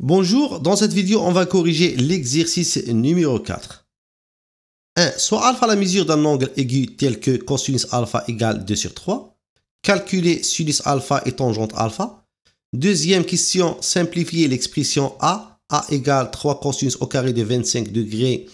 Bonjour, dans cette vidéo, on va corriger l'exercice numéro 4. 1. Soit alpha la mesure d'un angle aigu tel que cosinus alpha égale 2 sur 3. Calculer sinus alpha et tangente alpha. Deuxième question, simplifier l'expression A. A égale 3 cosinus au carré de 25 degrés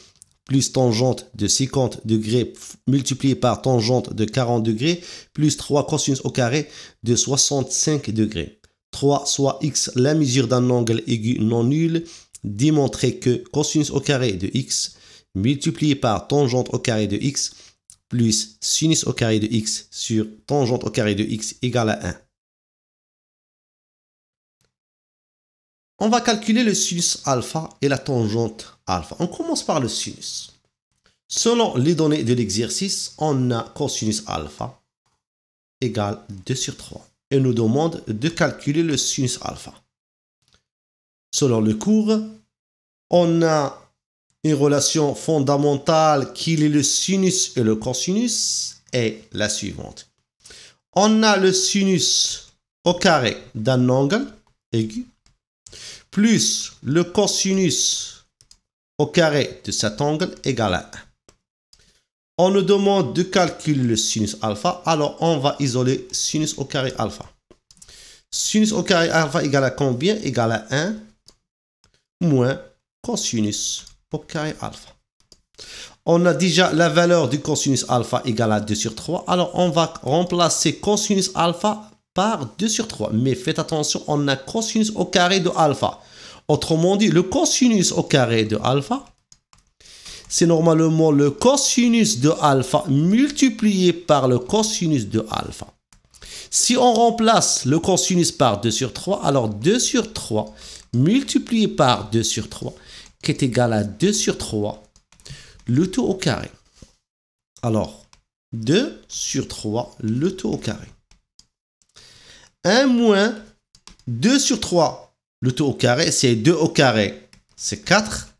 plus tangente de 50 degrés multiplié par tangente de 40 degrés plus 3 cosinus au carré de 65 degrés. 3 soit x, la mesure d'un angle aigu non nul, démontrer que cosinus au carré de x multiplié par tangente au carré de x plus sinus au carré de x sur tangente au carré de x égale à 1. On va calculer le sinus alpha et la tangente alpha. On commence par le sinus. Selon les données de l'exercice, on a cosinus alpha égale 2 sur 3 et nous demande de calculer le sinus alpha. Selon le cours, on a une relation fondamentale qui est le sinus et le cosinus est la suivante. On a le sinus au carré d'un angle aigu plus le cosinus au carré de cet angle égale à 1. On nous demande de calculer le sinus alpha, alors on va isoler sinus au carré alpha. Sinus au carré alpha égale à combien Égale à 1 moins cosinus au carré alpha. On a déjà la valeur du cosinus alpha égale à 2 sur 3. Alors, on va remplacer cosinus alpha par 2 sur 3. Mais faites attention, on a cosinus au carré de alpha. Autrement dit, le cosinus au carré de alpha, c'est normalement le cosinus de alpha multiplié par le cosinus de alpha. Si on remplace le cosinus par 2 sur 3, alors 2 sur 3 multiplié par 2 sur 3 qui est égal à 2 sur 3, le tout au carré. Alors, 2 sur 3, le tout au carré. 1 moins 2 sur 3, le tout au carré, c'est 2 au carré, c'est 4.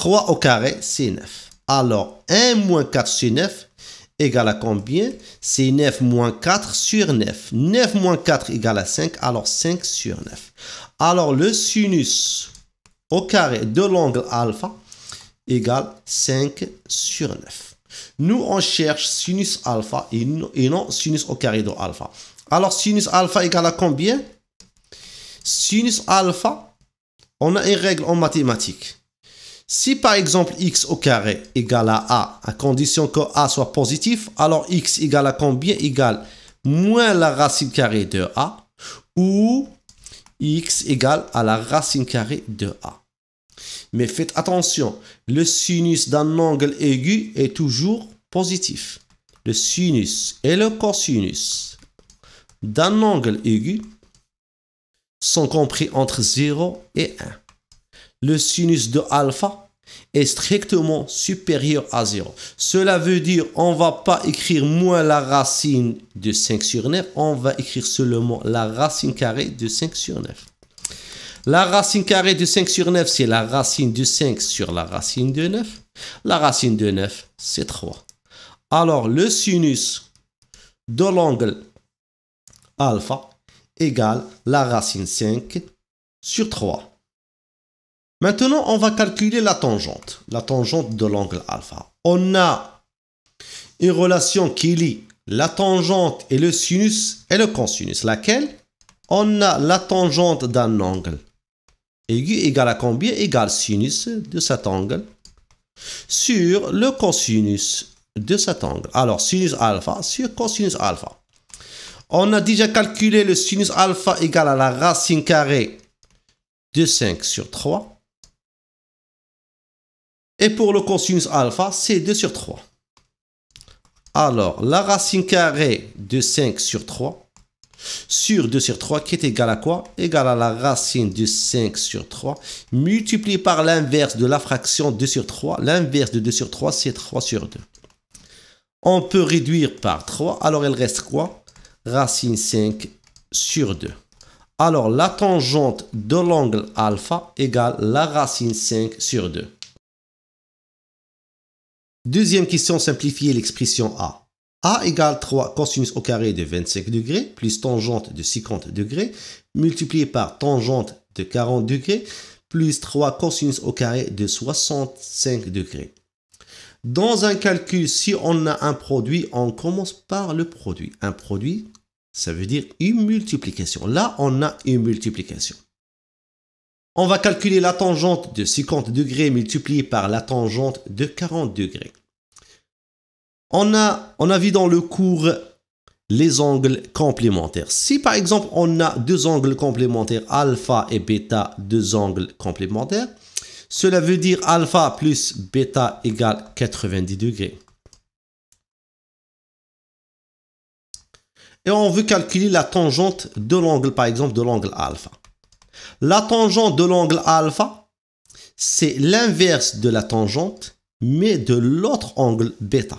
3 au carré, c'est 9. Alors, 1 moins 4 sur 9 égale à combien C'est 9 moins 4 sur 9. 9 moins 4 égale à 5, alors 5 sur 9. Alors, le sinus au carré de l'angle alpha égale 5 sur 9. Nous, on cherche sinus alpha et non, sinus au carré de alpha. Alors, sinus alpha égale à combien Sinus alpha, on a une règle en mathématiques. Si par exemple x au carré égale à a, à condition que a soit positif, alors x égale à combien Égale moins la racine carrée de a ou x égale à la racine carrée de a. Mais faites attention, le sinus d'un angle aigu est toujours positif. Le sinus et le cosinus d'un angle aigu sont compris entre 0 et 1 le sinus de alpha est strictement supérieur à 0. Cela veut dire on va pas écrire moins la racine de 5 sur 9, on va écrire seulement la racine carrée de 5 sur 9. La racine carrée de 5 sur 9, c'est la racine de 5 sur la racine de 9. La racine de 9, c'est 3. Alors, le sinus de l'angle alpha égale la racine 5 sur 3. Maintenant, on va calculer la tangente, la tangente de l'angle alpha. On a une relation qui lie la tangente et le sinus et le cosinus. Laquelle On a la tangente d'un angle aigu égale à combien Égale sinus de cet angle sur le cosinus de cet angle. Alors, sinus alpha sur cosinus alpha. On a déjà calculé le sinus alpha égal à la racine carrée de 5 sur 3 et pour le cosinus alpha, c'est 2 sur 3. Alors, la racine carrée de 5 sur 3 sur 2 sur 3 qui est égal à quoi Égal à la racine de 5 sur 3 multipliée par l'inverse de la fraction 2 sur 3. L'inverse de 2 sur 3, c'est 3 sur 2. On peut réduire par 3. Alors, il reste quoi Racine 5 sur 2. Alors, la tangente de l'angle alpha égale la racine 5 sur 2. Deuxième question, simplifier l'expression A. A égale 3 cosinus au carré de 25 degrés plus tangente de 50 degrés multiplié par tangente de 40 degrés plus 3 cosinus au carré de 65 degrés. Dans un calcul, si on a un produit, on commence par le produit. Un produit, ça veut dire une multiplication. Là, on a une multiplication. On va calculer la tangente de 50 degrés multipliée par la tangente de 40 degrés on a, on a vu dans le cours les angles complémentaires. Si par exemple on a deux angles complémentaires, alpha et bêta, deux angles complémentaires, cela veut dire alpha plus bêta égale 90 degrés. Et on veut calculer la tangente de l'angle, par exemple, de l'angle alpha. La tangente de l'angle alpha, c'est l'inverse de la tangente, mais de l'autre angle bêta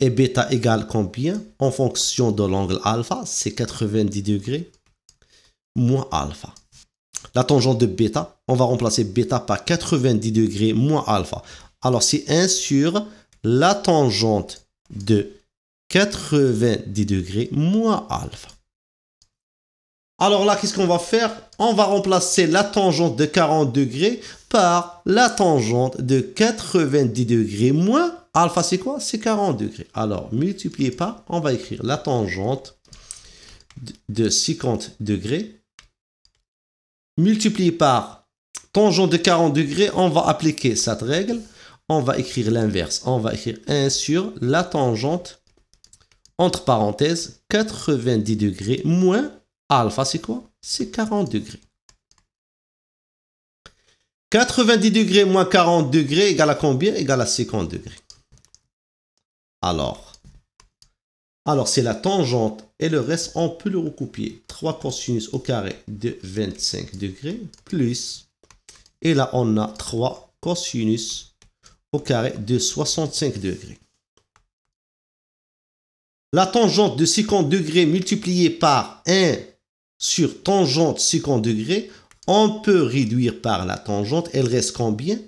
et bêta égale combien en fonction de l'angle alpha C'est 90 degrés moins alpha. La tangente de bêta, on va remplacer bêta par 90 degrés moins alpha. Alors c'est 1 sur la tangente de 90 degrés moins alpha. Alors là, qu'est-ce qu'on va faire On va remplacer la tangente de 40 degrés par la tangente de 90 degrés moins Alpha, c'est quoi C'est 40 degrés. Alors, multiplié par, on va écrire la tangente de 50 degrés. Multiplié par tangente de 40 degrés, on va appliquer cette règle. On va écrire l'inverse. On va écrire 1 sur la tangente, entre parenthèses, 90 degrés moins alpha, c'est quoi C'est 40 degrés. 90 degrés moins 40 degrés égale à combien Égale à 50 degrés alors. Alors, c'est la tangente et le reste, on peut le recopier. 3 cosinus au carré de 25 degrés plus. Et là, on a 3 cosinus au carré de 65 degrés. La tangente de 50 degrés multipliée par 1 sur tangente 50 degrés, on peut réduire par la tangente. Elle reste combien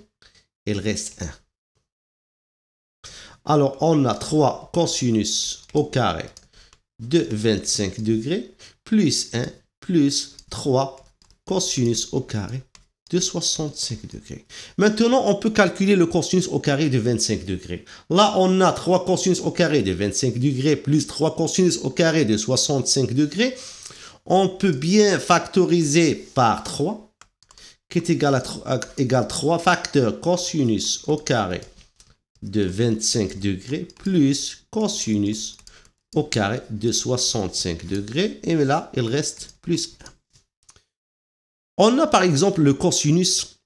Elle reste 1. Alors, on a 3 cosinus au carré de 25 degrés plus 1 plus 3 cosinus au carré de 65 degrés. Maintenant, on peut calculer le cosinus au carré de 25 degrés. Là, on a 3 cosinus au carré de 25 degrés plus 3 cosinus au carré de 65 degrés. On peut bien factoriser par 3, qui est égal à 3, euh, égal 3 facteurs cosinus au carré de 25 degrés plus cosinus au carré de 65 degrés. Et là, il reste plus 1. On a par exemple le cosinus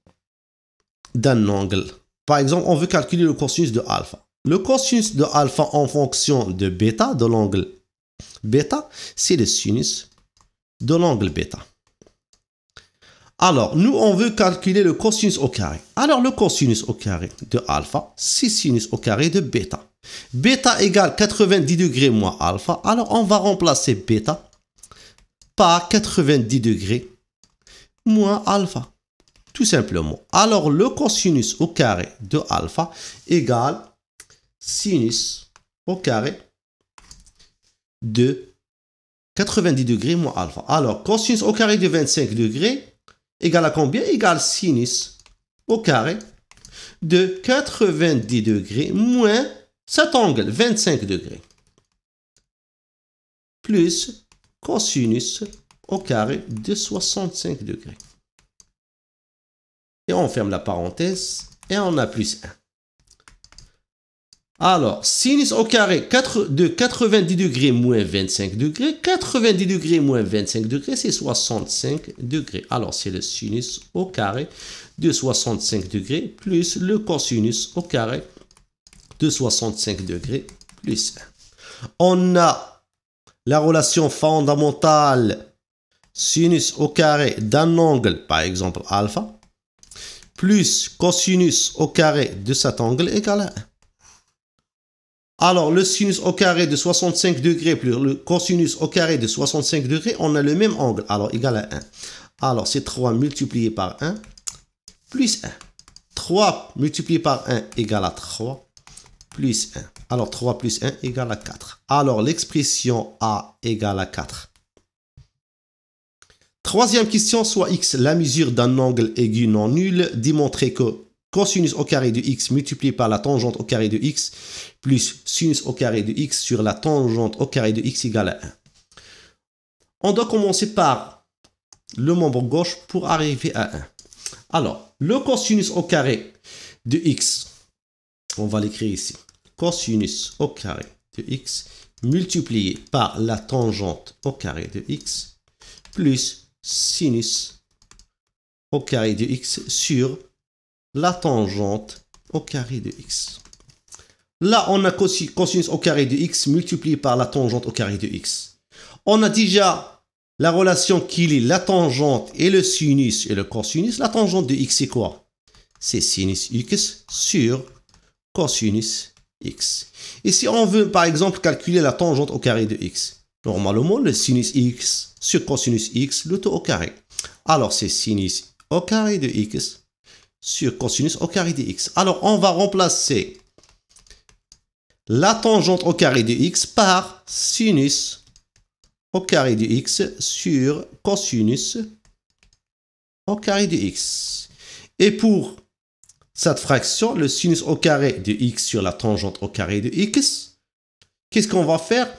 d'un angle. Par exemple, on veut calculer le cosinus de alpha. Le cosinus de alpha en fonction de bêta de l'angle bêta, c'est le sinus de l'angle bêta. Alors, nous, on veut calculer le cosinus au carré. Alors, le cosinus au carré de alpha, c'est sinus au carré de bêta. Bêta égale 90 degrés moins alpha. Alors, on va remplacer bêta par 90 degrés moins alpha. Tout simplement. Alors, le cosinus au carré de alpha égale sinus au carré de 90 degrés moins alpha. Alors, cosinus au carré de 25 degrés Égal à combien Égal sinus au carré de 90 degrés moins cet angle, 25 degrés, plus cosinus au carré de 65 degrés. Et on ferme la parenthèse et on a plus 1. Alors, sinus au carré de 90 degrés moins 25 degrés, 90 degrés moins 25 degrés, c'est 65 degrés. Alors, c'est le sinus au carré de 65 degrés plus le cosinus au carré de 65 degrés plus 1. On a la relation fondamentale sinus au carré d'un angle, par exemple alpha, plus cosinus au carré de cet angle égale à 1. Alors, le sinus au carré de 65 degrés plus le cosinus au carré de 65 degrés, on a le même angle. Alors, égal à 1. Alors, c'est 3 multiplié par 1 plus 1. 3 multiplié par 1 égale à 3 plus 1. Alors 3 plus 1 égale à 4. Alors l'expression A égale à 4. Troisième question, soit x, la mesure d'un angle aigu non nul, démontrer que cosinus au carré de x multiplié par la tangente au carré de x plus sinus au carré de x sur la tangente au carré de x égale à 1. On doit commencer par le membre gauche pour arriver à 1. Alors, le cosinus au carré de x, on va l'écrire ici. Cosinus au carré de x multiplié par la tangente au carré de x plus sinus au carré de x sur la tangente au carré de x. Là, on a cosinus au carré de x multiplié par la tangente au carré de x. On a déjà la relation qui lie la tangente et le sinus et le cosinus. La tangente de x, c'est quoi C'est sinus x sur cosinus x. Et si on veut, par exemple, calculer la tangente au carré de x, normalement, le sinus x sur cosinus x, le taux au carré. Alors, c'est sinus au carré de x sur cosinus au carré de x. Alors, on va remplacer la tangente au carré de x par sinus au carré de x sur cosinus au carré de x. Et pour cette fraction, le sinus au carré de x sur la tangente au carré de x, qu'est-ce qu'on va faire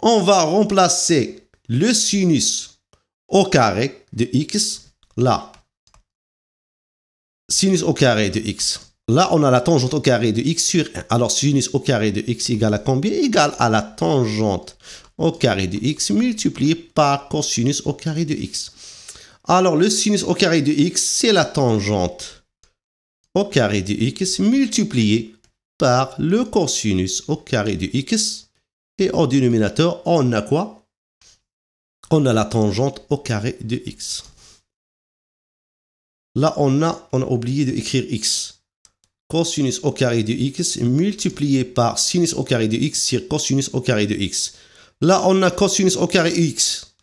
On va remplacer le sinus au carré de x, là, sinus au carré de x. Là, on a la tangente au carré de x sur 1. Alors, sinus au carré de x égale à combien Égale à la tangente au carré de x multiplié par cosinus au carré de x. Alors, le sinus au carré de x, c'est la tangente au carré de x multiplié par le cosinus au carré de x. Et au dénominateur, on a quoi On a la tangente au carré de x. Là, on a, on a oublié d'écrire x. Cosinus au carré de x multiplié par sinus au carré de x sur cosinus au carré de x. Là, on a cosinus au carré x.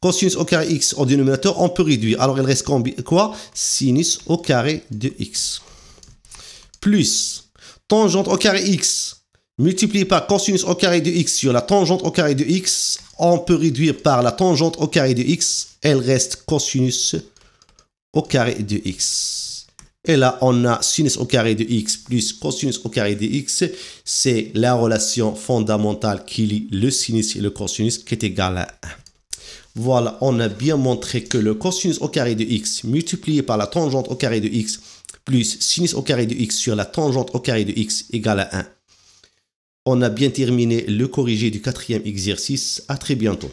Cosinus au carré x au dénominateur, on peut réduire. Alors, il reste quoi Sinus au carré de x. Plus tangente au carré x multiplié par cosinus au carré de x sur la tangente au carré de x. On peut réduire par la tangente au carré de x. Elle reste cosinus au carré de x. Et là, on a sinus au carré de x plus cosinus au carré de x. C'est la relation fondamentale qui lie le sinus et le cosinus qui est égal à 1. Voilà, on a bien montré que le cosinus au carré de x multiplié par la tangente au carré de x plus sinus au carré de x sur la tangente au carré de x égale à 1. On a bien terminé le corrigé du quatrième exercice. À très bientôt.